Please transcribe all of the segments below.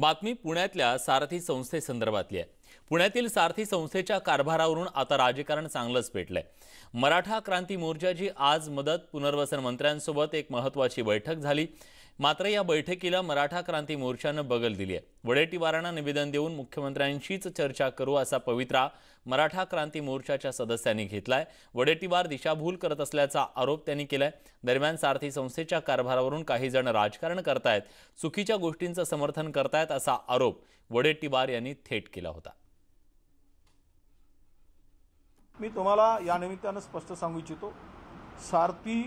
बातमी पुण्यातल्या सारथी संस्थेसंदर्भातली आहे पुण्यातील सारथी संस्थेच्या कारभारावरून आता राजकारण चांगलंच पेटलंय मराठा क्रांती मोर्चाची आज मदत पुनर्वसन मंत्र्यांसोबत एक महत्वाची बैठक झाली मात्र या बैठकीला मराठा क्रांती मोर्चानं बगल दिली आहे वडेटीवारांना निवेदन देऊन मुख्यमंत्र्यांशीच चर्चा करू असा पवित्रा मराठा क्रांती मोर्चाच्या सदस्यांनी घेतलाय वडेटीवार दिशाभूल करत असल्याचा आरोप त्यांनी केलाय दरम्यान सारथी संस्थेच्या कारभारावरून काही जण राजकारण करतायत चुकीच्या गोष्टींचं समर्थन करतायत असा आरोप वडेट्टीवार यांनी थेट केला होता मी तुम्हाला या निमित्तानं स्पष्ट सांगू इच्छितो सारथी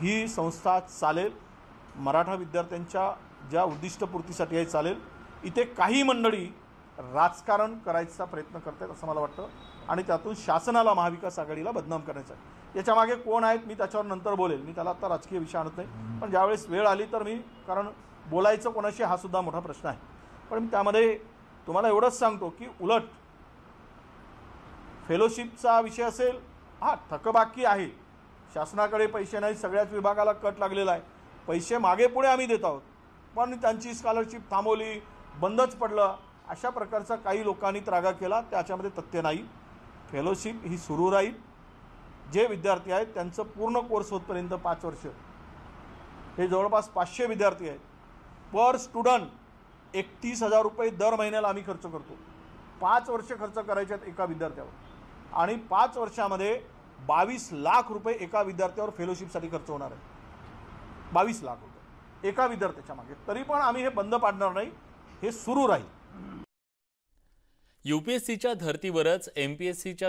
ही संस्था चालेल मराठा विद्यार्थ्यांच्या ज्या उद्दिष्टपूर्तीसाठी आहे चालेल इथे काही मंडळी राजकारण करायचा प्रयत्न करत आहेत असं मला वाटतं आणि त्यातून शासनाला महाविकास आघाडीला बदनाम करण्याचा आहे मागे कोण आहेत मी त्याच्यावर नंतर बोलेल मी त्याला आता राजकीय विषय आणत नाही पण ज्यावेळेस वेळ आली तर मी कारण बोलायचं कोणाशी हा सुद्धा मोठा प्रश्न आहे पण त्यामध्ये तुम्हाला एवढंच सांगतो की उलट फेलोशिपचा विषय असेल हा थकबाकी आहे शासनाकडे पैसे नाही सगळ्याच विभागाला कट लागलेला आहे पैसे मागे पुढे आम्ही देत आहोत पण त्यांची स्कॉलरशिप थांबवली बंदच पडलं अशा प्रकारचा काही लोकांनी त्रागा केला त्याच्यामध्ये तथ्य नाही फेलोशिप ही सुरू राहील जे विद्यार्थी आहेत त्यांचं पूर्ण कोर्स होतपर्यंत पाच वर्ष हे जवळपास पाचशे विद्यार्थी आहेत पर स्टुडंट एकतीस हजार रुपये दर महिन्याला आम्ही खर्च करतो पाच वर्ष खर्च करायचे आहेत एका विद्यार्थ्यावर आणि पाच वर्षामध्ये बावीस लाख रुपये एका विद्यार्थ्यावर फेलोशिपसाठी खर्च होणार आहे बावीस लाख होतं एका विद्यार्थ्याच्या मागे तरी पण आम्ही हे बंद पाडणार नाही हे सुरू राहील यू पी धर्तीवरच एम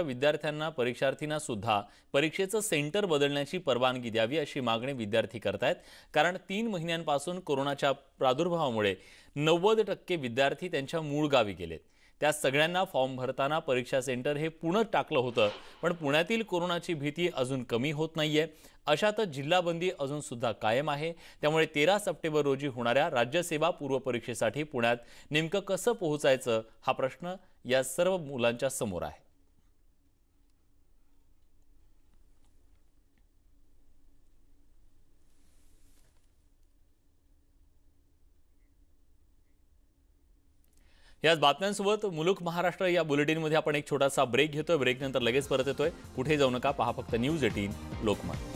विद्यार्थ्यांना परीक्षार्थींना सुद्धा परीक्षेचं सेंटर बदलण्याची परवानगी द्यावी अशी मागणी विद्यार्थी करतायत कारण तीन महिन्यांपासून कोरोनाच्या प्रादुर्भावामुळे नव्वद टक्के विद्यार्थी त्यांच्या मूळ गावी गेलेत त्या सगळ्यांना फॉर्म भरताना परीक्षा सेंटर हे पुण्यात टाकलं होतं पण पुण्यातील कोरोनाची भीती अजून कमी होत नाही आहे अशातच जिल्हाबंदी अजूनसुद्धा कायम आहे त्यामुळे तेरा सप्टेंबर रोजी होणाऱ्या राज्यसेवा पूर्वपरीक्षेसाठी पुण्यात नेमकं कसं पोहोचायचं हा प्रश्न या सर्व मुलांच्या समोर आहे याच बातम्यांसोबत मुलुक महाराष्ट्र या बुलेटिनमध्ये आपण एक छोटासा ब्रेक घेतोय ब्रेकनंतर लगेच परत येतोय कुठे जाऊ नका पहा फक्त न्यूज एटीन लोकमत